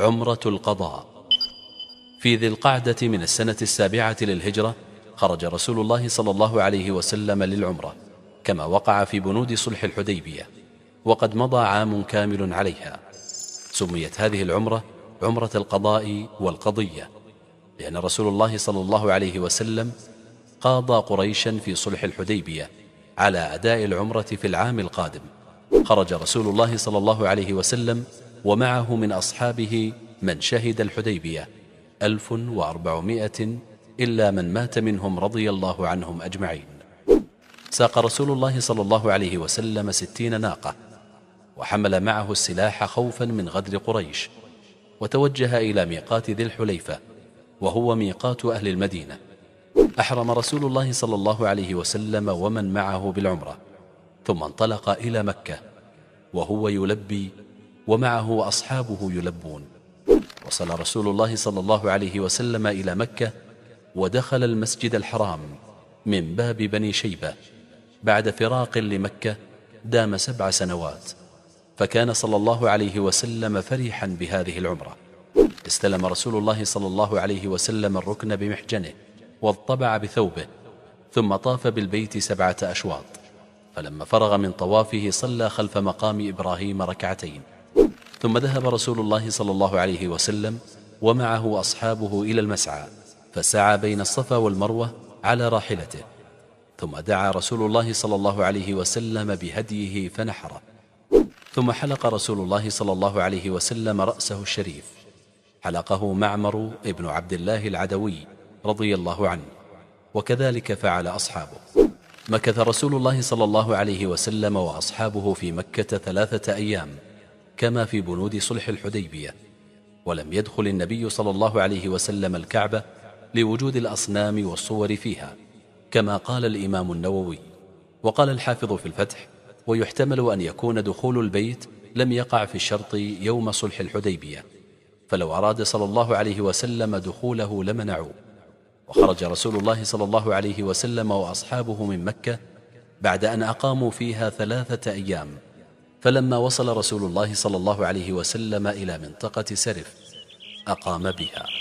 عمرة القضاء في ذي القعدة من السنة السابعة للهجرة خرج رسول الله صلى الله عليه وسلم للعمرة كما وقع في بنود صلح الحديبية وقد مضى عام كامل عليها سميت هذه العمرة عمرة القضاء والقضية لأن رسول الله صلى الله عليه وسلم قاضى قريشا في صلح الحديبية على أداء العمرة في العام القادم خرج رسول الله صلى الله عليه وسلم ومعه من أصحابه من شهد الحديبية 1400 إلا من مات منهم رضي الله عنهم أجمعين ساق رسول الله صلى الله عليه وسلم ستين ناقة وحمل معه السلاح خوفا من غدر قريش وتوجه إلى ميقات ذي الحليفة وهو ميقات أهل المدينة أحرم رسول الله صلى الله عليه وسلم ومن معه بالعمرة ثم انطلق إلى مكة وهو يلبي ومعه أصحابه يلبون وصل رسول الله صلى الله عليه وسلم إلى مكة ودخل المسجد الحرام من باب بني شيبة بعد فراق لمكة دام سبع سنوات فكان صلى الله عليه وسلم فرحا بهذه العمرة استلم رسول الله صلى الله عليه وسلم الركن بمحجنه واضطبع بثوبه ثم طاف بالبيت سبعة أشواط فلما فرغ من طوافه صلى خلف مقام إبراهيم ركعتين ثم ذهب رسول الله صلى الله عليه وسلم ومعه أصحابه إلى المسعى فسعى بين الصفا والمروة على راحلته ثم دعا رسول الله صلى الله عليه وسلم بهديه فنحره ثم حلق رسول الله صلى الله عليه وسلم رأسه الشريف حلقه معمر ابن عبد الله العدوي رضي الله عنه وكذلك فعل أصحابه مكث رسول الله صلى الله عليه وسلم وأصحابه في مكة ثلاثة أيام كما في بنود صلح الحديبية ولم يدخل النبي صلى الله عليه وسلم الكعبة لوجود الأصنام والصور فيها كما قال الإمام النووي وقال الحافظ في الفتح ويحتمل أن يكون دخول البيت لم يقع في الشرط يوم صلح الحديبية فلو أراد صلى الله عليه وسلم دخوله لمنعوه وخرج رسول الله صلى الله عليه وسلم وأصحابه من مكة بعد أن أقاموا فيها ثلاثة أيام فلما وصل رسول الله صلى الله عليه وسلم إلى منطقة سرف أقام بها